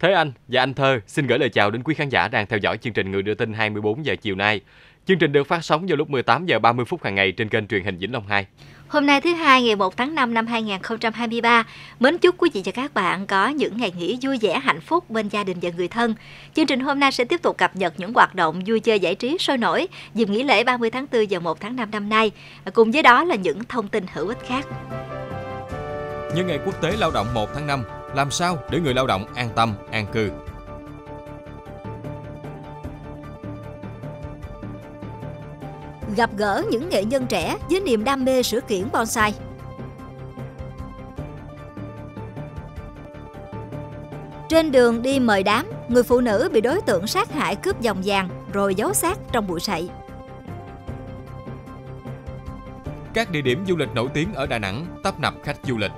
Thế Anh và anh Thơ xin gửi lời chào đến quý khán giả đang theo dõi chương trình Người đưa tin 24 giờ chiều nay. Chương trình được phát sóng vào lúc 18 giờ 30 phút hàng ngày trên kênh truyền hình Vĩnh Long 2. Hôm nay thứ hai ngày 1 tháng 5 năm 2023, mến chúc quý vị và các bạn có những ngày nghỉ vui vẻ hạnh phúc bên gia đình và người thân. Chương trình hôm nay sẽ tiếp tục cập nhật những hoạt động vui chơi giải trí sôi nổi dịp nghỉ lễ 30 tháng 4 và 1 tháng 5 năm nay, à, cùng với đó là những thông tin hữu ích khác. Nhân ngày quốc tế lao động 1 tháng 5, làm sao để người lao động an tâm, an cư. Gặp gỡ những nghệ nhân trẻ với niềm đam mê sửa kiển bonsai. Trên đường đi mời đám, người phụ nữ bị đối tượng sát hại cướp dòng vàng rồi giấu xác trong bụi sậy. Các địa điểm du lịch nổi tiếng ở Đà Nẵng tấp nập khách du lịch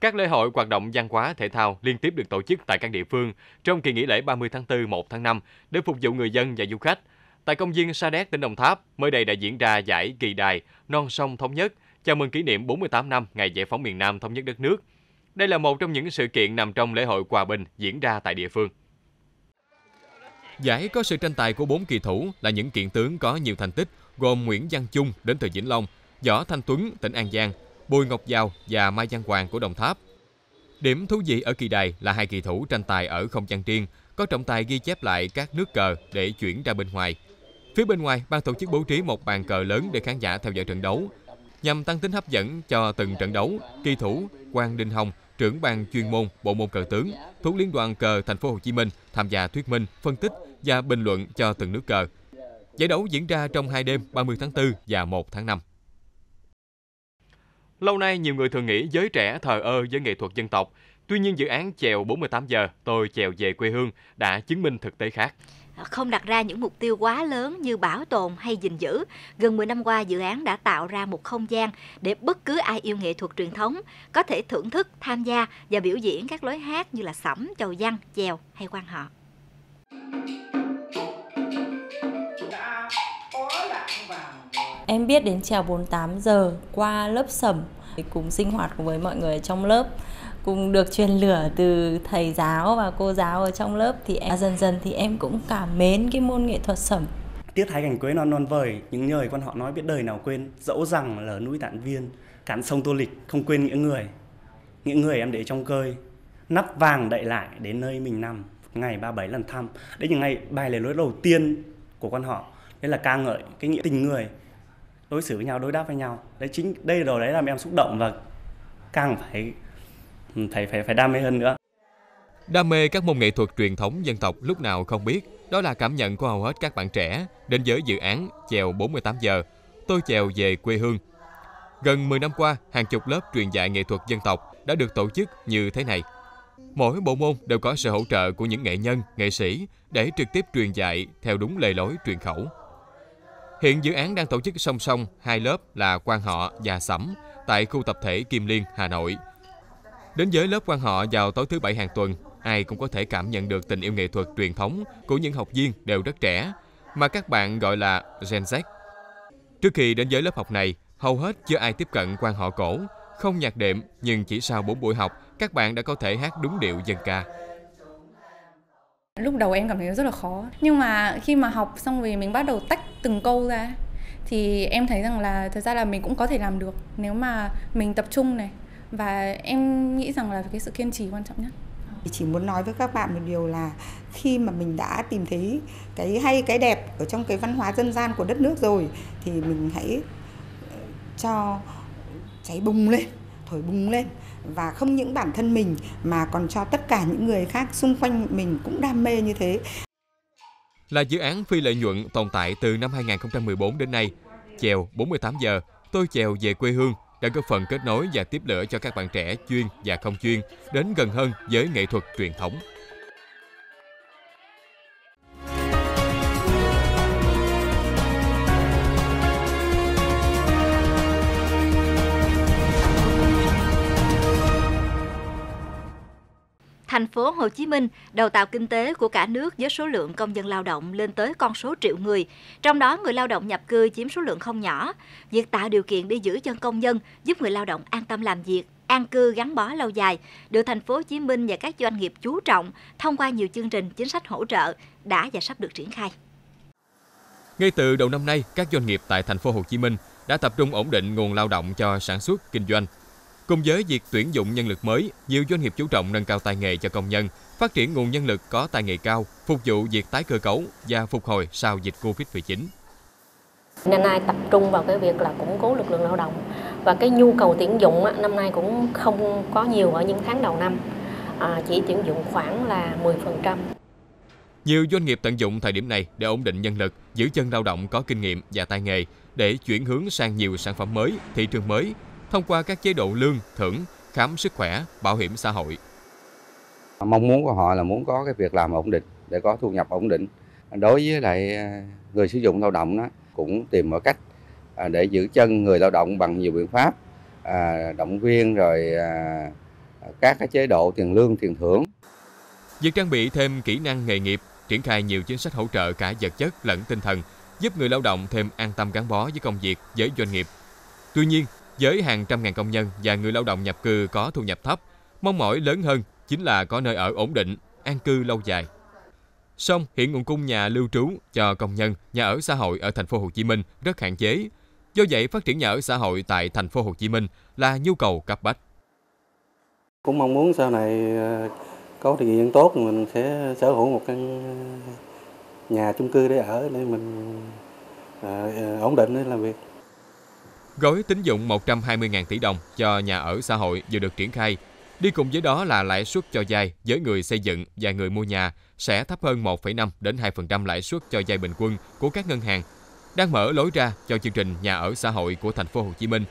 các lễ hội hoạt động văn hóa thể thao liên tiếp được tổ chức tại các địa phương trong kỳ nghỉ lễ 30 tháng 4 1 tháng 5 để phục vụ người dân và du khách. Tại công viên Sa Đéc tỉnh Đồng Tháp, mới đây đã diễn ra giải kỳ đài Non sông thống nhất chào mừng kỷ niệm 48 năm ngày giải phóng miền Nam thống nhất đất nước. Đây là một trong những sự kiện nằm trong lễ hội Hòa Bình diễn ra tại địa phương. Giải có sự tranh tài của 4 kỳ thủ là những kiện tướng có nhiều thành tích gồm Nguyễn Văn Trung đến từ Vĩnh Long, Võ Thanh Tuấn tỉnh An Giang, Bùi Ngọc Giao và Mai Văn Hoàng của Đồng Tháp. Điểm thú vị ở kỳ này là hai kỳ thủ tranh tài ở không gian riêng, có trọng tài ghi chép lại các nước cờ để chuyển ra bên ngoài. Phía bên ngoài, ban tổ chức bố trí một bàn cờ lớn để khán giả theo dõi trận đấu. Nhằm tăng tính hấp dẫn cho từng trận đấu, kỳ thủ Quang Đình Hồng, trưởng ban chuyên môn bộ môn cờ tướng, thủ Liên đoàn cờ Thành phố Hồ Chí Minh tham gia thuyết minh, phân tích và bình luận cho từng nước cờ. Giải đấu diễn ra trong hai đêm 30 tháng 4 và 1 tháng 5. Lâu nay, nhiều người thường nghĩ giới trẻ thờ ơ với nghệ thuật dân tộc. Tuy nhiên, dự án Chèo 48 giờ, tôi chèo về quê hương đã chứng minh thực tế khác à, không đặt ra những mục tiêu quá lớn như bảo tồn hay gìn giữ. Gần 10 năm qua, dự án đã tạo ra một không gian để bất cứ ai yêu nghệ thuật truyền thống có thể thưởng thức, tham gia và biểu diễn các lối hát như là sẩm, chầu văn, chèo hay quan họ. Em biết đến trèo 48 giờ qua lớp sẩm thì cùng sinh hoạt cùng với mọi người trong lớp cùng được truyền lửa từ thầy giáo và cô giáo ở trong lớp thì em, dần dần thì em cũng cảm mến cái môn nghệ thuật sẩm Tiết hai cảnh quế non non vời, những lời quan họ nói biết đời nào quên, dẫu rằng là núi tạn viên, cạn sông tô lịch, không quên nghĩa người. Nghĩa người em để trong cơi, nắp vàng đậy lại đến nơi mình nằm, ngày ba bảy lần thăm. Đấy những ngày bài lời lối đầu tiên của quan họ, đấy là ca ngợi cái nghĩa tình người, đối xử với nhau đối đáp với nhau đấy chính đây rồi đấy làm em xúc động và càng phải ừ, phải phải phải đam mê hơn nữa đam mê các môn nghệ thuật truyền thống dân tộc lúc nào không biết đó là cảm nhận của hầu hết các bạn trẻ đến với dự án chèo 48 giờ tôi chèo về quê hương gần 10 năm qua hàng chục lớp truyền dạy nghệ thuật dân tộc đã được tổ chức như thế này mỗi bộ môn đều có sự hỗ trợ của những nghệ nhân nghệ sĩ để trực tiếp truyền dạy theo đúng lề lối truyền khẩu Hiện dự án đang tổ chức song song hai lớp là quan họ và sẩm tại khu tập thể Kim Liên, Hà Nội. Đến với lớp quan họ vào tối thứ bảy hàng tuần, ai cũng có thể cảm nhận được tình yêu nghệ thuật truyền thống của những học viên đều rất trẻ, mà các bạn gọi là Gen Z. Trước khi đến với lớp học này, hầu hết chưa ai tiếp cận quan họ cổ, không nhạc đệm nhưng chỉ sau 4 buổi học, các bạn đã có thể hát đúng điệu dân ca lúc đầu em cảm thấy rất là khó nhưng mà khi mà học xong rồi mình bắt đầu tách từng câu ra thì em thấy rằng là thật ra là mình cũng có thể làm được nếu mà mình tập trung này và em nghĩ rằng là cái sự kiên trì quan trọng nhất chỉ muốn nói với các bạn một điều là khi mà mình đã tìm thấy cái hay cái đẹp ở trong cái văn hóa dân gian của đất nước rồi thì mình hãy ờ, cho cháy bùng lên thổi bùng lên và không những bản thân mình mà còn cho tất cả những người khác xung quanh mình cũng đam mê như thế. Là dự án phi lợi nhuận tồn tại từ năm 2014 đến nay, chèo 48 giờ, tôi chèo về quê hương đã góp phần kết nối và tiếp lửa cho các bạn trẻ chuyên và không chuyên đến gần hơn với nghệ thuật truyền thống. thành phố Hồ Chí Minh, đầu tàu kinh tế của cả nước với số lượng công dân lao động lên tới con số triệu người, trong đó người lao động nhập cư chiếm số lượng không nhỏ. Việc tạo điều kiện để giữ chân công dân giúp người lao động an tâm làm việc, an cư gắn bó lâu dài được thành phố Hồ Chí Minh và các doanh nghiệp chú trọng thông qua nhiều chương trình chính sách hỗ trợ đã và sắp được triển khai. Ngay từ đầu năm nay, các doanh nghiệp tại thành phố Hồ Chí Minh đã tập trung ổn định nguồn lao động cho sản xuất, kinh doanh, Cùng với việc tuyển dụng nhân lực mới, nhiều doanh nghiệp chú trọng nâng cao tài nghề cho công nhân, phát triển nguồn nhân lực có tài nghề cao, phục vụ việc tái cơ cấu và phục hồi sau dịch Covid-19. Năm nay tập trung vào cái việc là củng cố lực lượng lao động và cái nhu cầu tuyển dụng năm nay cũng không có nhiều ở những tháng đầu năm, à, chỉ tuyển dụng khoảng là 10%. Nhiều doanh nghiệp tận dụng thời điểm này để ổn định nhân lực, giữ chân lao động có kinh nghiệm và tay nghề để chuyển hướng sang nhiều sản phẩm mới, thị trường mới, thông qua các chế độ lương, thưởng, khám sức khỏe, bảo hiểm xã hội. Mong muốn của họ là muốn có cái việc làm ổn định để có thu nhập ổn định. Đối với lại à, người sử dụng lao động đó cũng tìm mọi cách à, để giữ chân người lao động bằng nhiều biện pháp à, động viên rồi các cái chế độ tiền lương, tiền thưởng. Việc trang bị thêm kỹ năng nghề nghiệp, triển khai nhiều chính sách hỗ trợ cả vật chất lẫn tinh thần, giúp người lao động thêm an tâm gắn bó với công việc, với doanh nghiệp. Tuy nhiên, với hàng trăm ngàn công nhân và người lao động nhập cư có thu nhập thấp, mong mỏi lớn hơn chính là có nơi ở ổn định, an cư lâu dài. Song hiện nguồn cung nhà lưu trú cho công nhân, nhà ở xã hội ở thành phố Hồ Chí Minh rất hạn chế. Do vậy, phát triển nhà ở xã hội tại thành phố Hồ Chí Minh là nhu cầu cấp bách. Cũng mong muốn sau này ờ, có điều kiện tốt mình sẽ sở hữu một căn ờ, nhà chung cư để ở để mình ờ, ổn định để làm việc. Gói tín dụng 120.000 tỷ đồng cho nhà ở xã hội vừa được triển khai. Đi cùng với đó là lãi suất cho vay với người xây dựng và người mua nhà sẽ thấp hơn 1,5 đến 2% lãi suất cho vay bình quân của các ngân hàng, đang mở lối ra cho chương trình nhà ở xã hội của thành phố Hồ Chí Minh,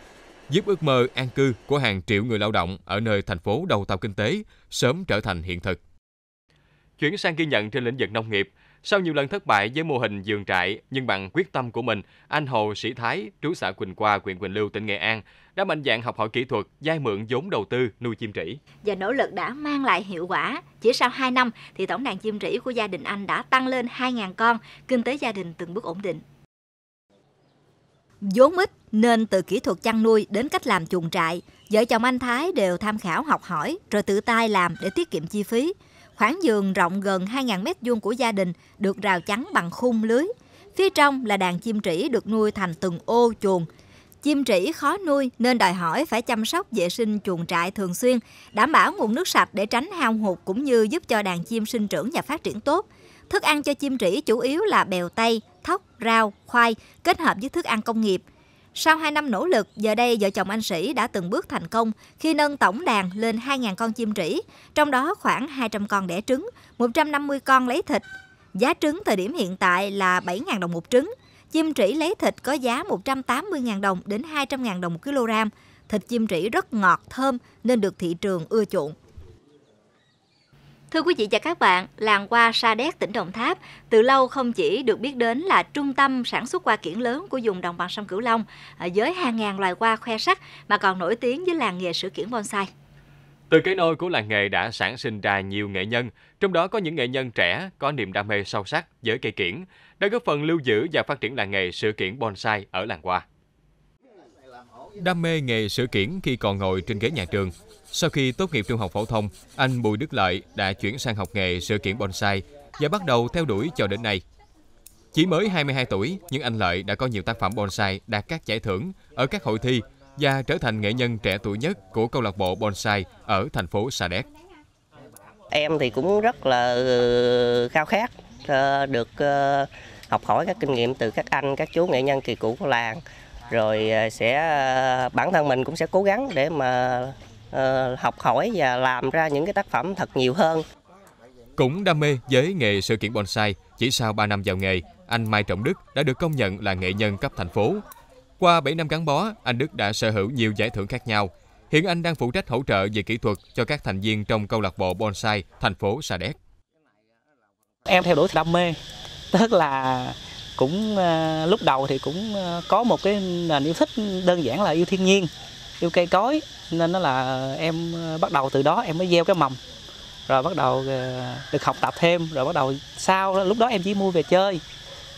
giúp ước mơ an cư của hàng triệu người lao động ở nơi thành phố đầu tàu kinh tế sớm trở thành hiện thực. Chuyển sang ghi nhận trên lĩnh vực nông nghiệp, sau nhiều lần thất bại với mô hình giường trại, nhưng bằng quyết tâm của mình, anh Hồ Sĩ Thái, trú xã Quỳnh Qua, huyện Quỳnh Lưu, tỉnh Nghệ An, đã mạnh dạng học hỏi kỹ thuật, vay mượn vốn đầu tư nuôi chim trĩ. Và nỗ lực đã mang lại hiệu quả. Chỉ sau 2 năm thì tổng đàn chim trĩ của gia đình anh đã tăng lên 2.000 con, kinh tế gia đình từng bước ổn định. vốn ít nên từ kỹ thuật chăn nuôi đến cách làm chuồng trại, vợ chồng anh Thái đều tham khảo học hỏi rồi tự tay làm để tiết kiệm chi phí. Khoảng giường rộng gần 2.000 mét vuông của gia đình được rào chắn bằng khung lưới. Phía trong là đàn chim trĩ được nuôi thành từng ô chuồng. Chim trĩ khó nuôi nên đòi hỏi phải chăm sóc vệ sinh chuồng trại thường xuyên, đảm bảo nguồn nước sạch để tránh hao hụt cũng như giúp cho đàn chim sinh trưởng và phát triển tốt. Thức ăn cho chim trĩ chủ yếu là bèo tây, thóc, rau, khoai kết hợp với thức ăn công nghiệp – sau 2 năm nỗ lực, giờ đây vợ chồng anh Sĩ đã từng bước thành công khi nâng tổng đàn lên 2.000 con chim trĩ, trong đó khoảng 200 con đẻ trứng, 150 con lấy thịt. Giá trứng thời điểm hiện tại là 7.000 đồng một trứng. Chim trĩ lấy thịt có giá 180.000 đồng đến 200.000 đồng một kg. Thịt chim trĩ rất ngọt, thơm nên được thị trường ưa chuộng. Thưa quý vị và các bạn, làng hoa Sa Đéc, tỉnh Đồng Tháp từ lâu không chỉ được biết đến là trung tâm sản xuất hoa kiển lớn của vùng đồng bằng sông Cửu Long à, với hàng ngàn loài hoa khoe sắc mà còn nổi tiếng với làng nghề sửa kiển bonsai. Từ cái nôi của làng nghề đã sản sinh ra nhiều nghệ nhân, trong đó có những nghệ nhân trẻ có niềm đam mê sâu sắc với cây kiển, đã góp phần lưu giữ và phát triển làng nghề sửa kiển bonsai ở làng hoa. Đam mê nghề sửa kiển khi còn ngồi trên ghế nhà trường, sau khi tốt nghiệp trung học phổ thông, anh Bùi Đức Lợi đã chuyển sang học nghề sửa kiện bonsai và bắt đầu theo đuổi cho đến nay. Chỉ mới 22 tuổi, nhưng anh Lợi đã có nhiều tác phẩm bonsai đạt các giải thưởng ở các hội thi và trở thành nghệ nhân trẻ tuổi nhất của câu lạc bộ bonsai ở thành phố Sa Đéc. Em thì cũng rất là ừ, khao khát ờ, được ờ, học hỏi các kinh nghiệm từ các anh, các chú nghệ nhân kỳ cũ của làng rồi ờ, sẽ bản thân mình cũng sẽ cố gắng để mà Ờ, học hỏi và làm ra những cái tác phẩm thật nhiều hơn. Cũng đam mê với nghề sự kiện bonsai, chỉ sau 3 năm vào nghề, anh Mai Trọng Đức đã được công nhận là nghệ nhân cấp thành phố. Qua 7 năm gắn bó, anh Đức đã sở hữu nhiều giải thưởng khác nhau. Hiện anh đang phụ trách hỗ trợ về kỹ thuật cho các thành viên trong câu lạc bộ bonsai thành phố Sa Đéc. Em theo đuổi đam mê, tức là cũng ờ, lúc đầu thì cũng ờ, có một cái nền yêu thích đơn giản là yêu thiên nhiên yêu cây cối nên nó là em ờ, bắt đầu từ đó em mới gieo cái mầm rồi bắt đầu ờ, được học tập thêm rồi bắt đầu sau lúc đó em chỉ mua về chơi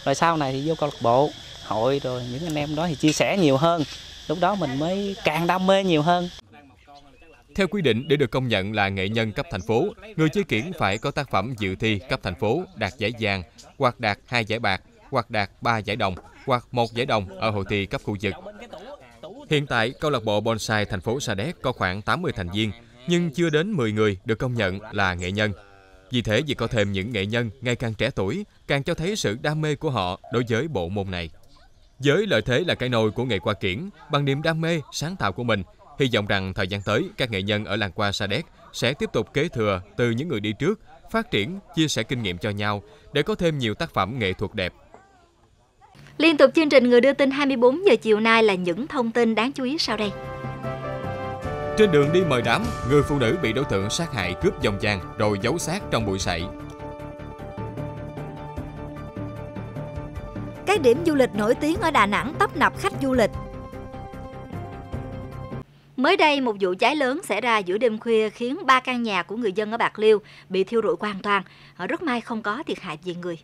rồi sau này thì vô câu lạc bộ hội rồi những anh em đó thì chia sẻ nhiều hơn lúc đó mình mới càng đam mê nhiều hơn theo quy định để được công nhận là nghệ nhân cấp thành phố, người chơi kiển phải có tác phẩm dự thi cấp thành phố đạt giải vàng, hoặc đạt hai giải bạc, hoặc đạt ba giải đồng, hoặc một giải đồng ở hội thi cấp khu vực. Hiện tại, câu lạc bộ bonsai thành phố Sa Đéc có khoảng 80 thành viên, nhưng chưa đến 10 người được công nhận là nghệ nhân. Vì thế, việc có thêm những nghệ nhân ngày càng trẻ tuổi càng cho thấy sự đam mê của họ đối với bộ môn này. Với lợi thế là cái nồi của nghề qua kiển, bằng niềm đam mê, sáng tạo của mình, hy vọng rằng thời gian tới, các nghệ nhân ở làng qua Sa Đéc sẽ tiếp tục kế thừa từ những người đi trước, phát triển, chia sẻ kinh nghiệm cho nhau để có thêm nhiều tác phẩm nghệ thuật đẹp Liên tục chương trình Người đưa tin 24 giờ chiều nay là những thông tin đáng chú ý sau đây. Trên đường đi mời đám, người phụ nữ bị đối tượng sát hại cướp dòng vàng rồi giấu xác trong bụi sậy. Các điểm du lịch nổi tiếng ở Đà Nẵng tấp nập khách du lịch. Mới đây, một vụ cháy lớn xảy ra giữa đêm khuya khiến ba căn nhà của người dân ở Bạc Liêu bị thiêu rụi hoàn toàn. Rất may không có thiệt hại về người.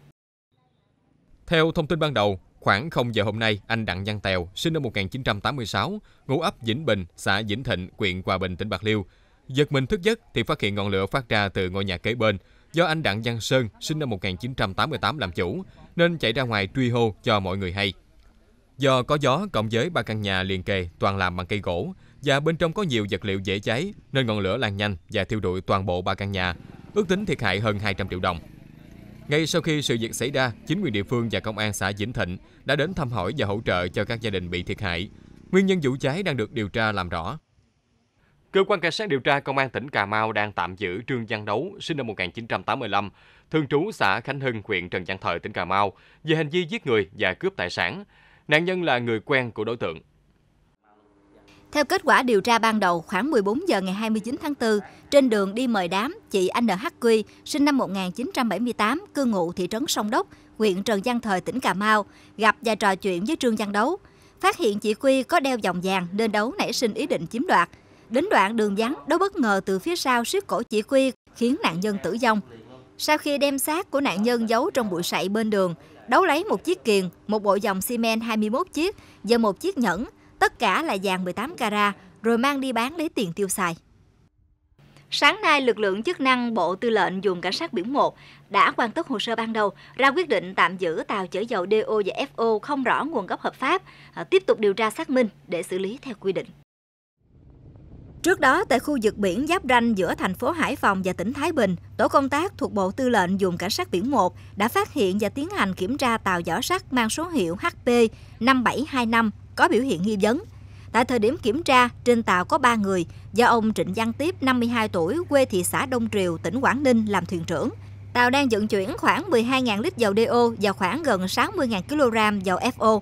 Theo thông tin ban đầu, Khoảng 0 giờ hôm nay, anh Đặng Văn Tèo, sinh năm 1986, ngụ ấp Vĩnh Bình, xã Vĩnh Thịnh, huyện Hòa Bình, tỉnh Bạc Liêu. Giật mình thức giấc thì phát hiện ngọn lửa phát ra từ ngôi nhà kế bên do anh Đặng Văn Sơn, sinh năm 1988 làm chủ, nên chạy ra ngoài truy hô cho mọi người hay. Do có gió cộng với ba căn nhà liền kề toàn làm bằng cây gỗ và bên trong có nhiều vật liệu dễ cháy nên ngọn lửa lan nhanh và thiêu rụi toàn bộ ba căn nhà, ước tính thiệt hại hơn 200 triệu đồng. Ngay sau khi sự việc xảy ra, chính quyền địa phương và công an xã Vĩnh Thịnh đã đến thăm hỏi và hỗ trợ cho các gia đình bị thiệt hại. Nguyên nhân vụ cháy đang được điều tra làm rõ. Cơ quan cảnh sát điều tra công an tỉnh Cà Mau đang tạm giữ Trương Văn Đấu, sinh năm 1985, thường trú xã Khánh Hưng, huyện Trần Văn Thời, tỉnh Cà Mau, về hành vi giết người và cướp tài sản. Nạn nhân là người quen của đối tượng. Theo kết quả điều tra ban đầu, khoảng 14 giờ ngày 29 tháng 4, trên đường đi mời đám, chị NHQ, sinh năm 1978, cư ngụ thị trấn Sông Đốc, huyện Trần Văn Thời, tỉnh Cà Mau, gặp và trò chuyện với Trương Văn Đấu. Phát hiện chị Quy có đeo vòng vàng nên Đấu nảy sinh ý định chiếm đoạt. Đến đoạn đường vắng, Đấu bất ngờ từ phía sau siết cổ chị Quy khiến nạn nhân tử vong. Sau khi đem xác của nạn nhân giấu trong bụi sậy bên đường, Đấu lấy một chiếc kiềng, một bộ dòng xi men 21 chiếc và một chiếc nhẫn, Tất cả là vàng 18 carat rồi mang đi bán lấy tiền tiêu xài. Sáng nay, lực lượng chức năng Bộ Tư lệnh dùng Cảnh sát biển 1 đã hoàn tất hồ sơ ban đầu, ra quyết định tạm giữ tàu chở dầu DO và FO không rõ nguồn gốc hợp pháp, à, tiếp tục điều tra xác minh để xử lý theo quy định. Trước đó, tại khu vực biển giáp ranh giữa thành phố Hải Phòng và tỉnh Thái Bình, tổ công tác thuộc Bộ Tư lệnh dùng Cảnh sát biển 1 đã phát hiện và tiến hành kiểm tra tàu vỏ sắt mang số hiệu HP 5725 có biểu hiện nghi vấn. Tại thời điểm kiểm tra, trên tàu có 3 người do ông Trịnh Văn Tiếp, 52 tuổi, quê thị xã Đông Triều, tỉnh Quảng Ninh làm thuyền trưởng. Tàu đang vận chuyển khoảng 12.000 lít dầu DO và khoảng gần 60.000 kg dầu FO.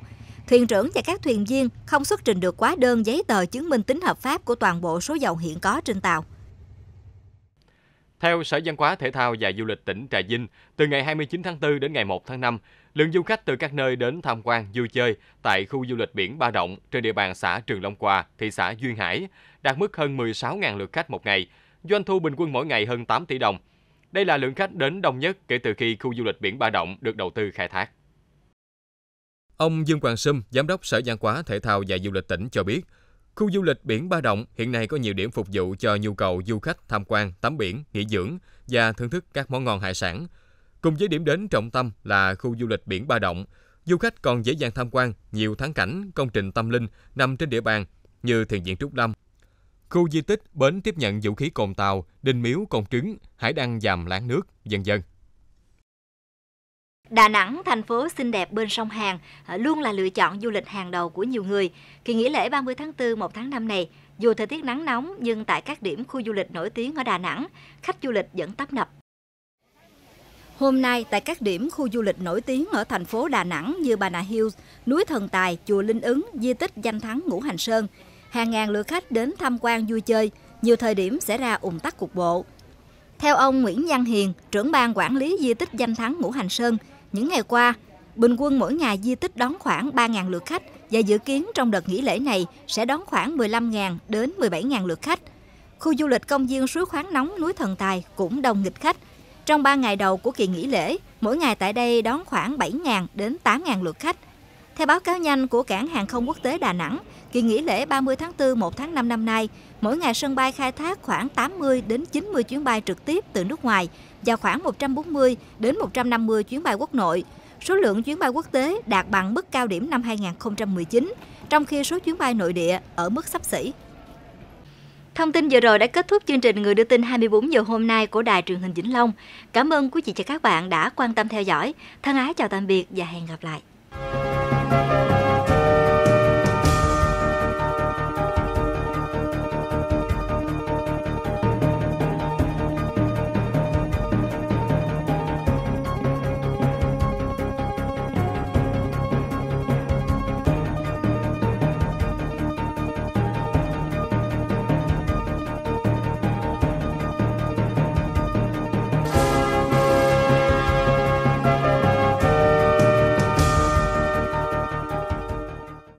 Thuyền trưởng và các thuyền viên không xuất trình được quá đơn giấy tờ chứng minh tính hợp pháp của toàn bộ số dầu hiện có trên tàu. Theo Sở Văn hóa Thể thao và Du lịch tỉnh Trà Vinh, từ ngày 29 tháng 4 đến ngày 1 tháng 5, lượng du khách từ các nơi đến tham quan vui chơi tại khu du lịch biển Ba Động trên địa bàn xã Trường Long Hòa, thị xã Duyên Hải đạt mức hơn 16.000 lượt khách một ngày, doanh thu bình quân mỗi ngày hơn 8 tỷ đồng. Đây là lượng khách đến đông nhất kể từ khi khu du lịch biển Ba Động được đầu tư khai thác. Ông Dương Quang Sâm, Giám đốc Sở Văn hóa Thể thao và Du lịch tỉnh cho biết, Khu du lịch biển Ba Động hiện nay có nhiều điểm phục vụ cho nhu cầu du khách tham quan, tắm biển, nghỉ dưỡng và thưởng thức các món ngon hải sản. Cùng với điểm đến trọng tâm là khu du lịch biển Ba Động, du khách còn dễ dàng tham quan nhiều thắng cảnh, công trình tâm linh nằm trên địa bàn như Thiền viện Trúc Lâm, khu di tích bến tiếp nhận vũ khí cồn tàu, đình miếu cồn trứng, hải đăng dàm láng nước, vân dân. Đà Nẵng, thành phố xinh đẹp bên sông Hàn, à, luôn là lựa chọn du lịch hàng đầu của nhiều người. Kỳ nghỉ lễ 30 tháng 4, 1 tháng 5 này, dù thời tiết nắng nóng nhưng tại các điểm khu du lịch nổi tiếng ở Đà Nẵng, khách du lịch vẫn tấp nập. Hôm nay, tại các điểm khu du lịch nổi tiếng ở thành phố Đà Nẵng như Bà Nà Hills, núi Thần Tài, chùa Linh Ứng, di tích danh thắng Ngũ Hành Sơn, hàng ngàn lượt khách đến tham quan vui chơi, nhiều thời điểm xảy ra ủng tắc cục bộ. Theo ông Nguyễn Văn Hiền, trưởng ban quản lý di tích danh thắng Ngũ Hành Sơn, những ngày qua, bình quân mỗi ngày di tích đón khoảng 3.000 lượt khách và dự kiến trong đợt nghỉ lễ này sẽ đón khoảng 15.000 đến 17.000 lượt khách. Khu du lịch công viên suối khoáng nóng núi Thần Tài cũng đông nghịch khách. Trong 3 ngày đầu của kỳ nghỉ lễ, mỗi ngày tại đây đón khoảng 7.000 đến 8.000 lượt khách – theo báo cáo nhanh của cảng hàng không quốc tế Đà Nẵng, kỳ nghỉ lễ 30 tháng 4 1 tháng 5 năm nay, mỗi ngày sân bay khai thác khoảng 80 đến 90 chuyến bay trực tiếp từ nước ngoài và khoảng 140 đến 150 chuyến bay quốc nội. Số lượng chuyến bay quốc tế đạt bằng mức cao điểm năm 2019, trong khi số chuyến bay nội địa ở mức sắp xỉ. Thông tin vừa rồi đã kết thúc chương trình Người đưa tin 24 giờ hôm nay của Đài truyền hình Vĩnh Long. Cảm ơn quý vị và các bạn đã quan tâm theo dõi. Thân ái chào tạm biệt và hẹn gặp lại.